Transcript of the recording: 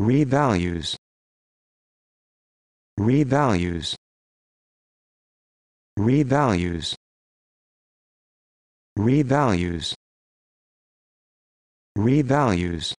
revalues revalues revalues revalues revalues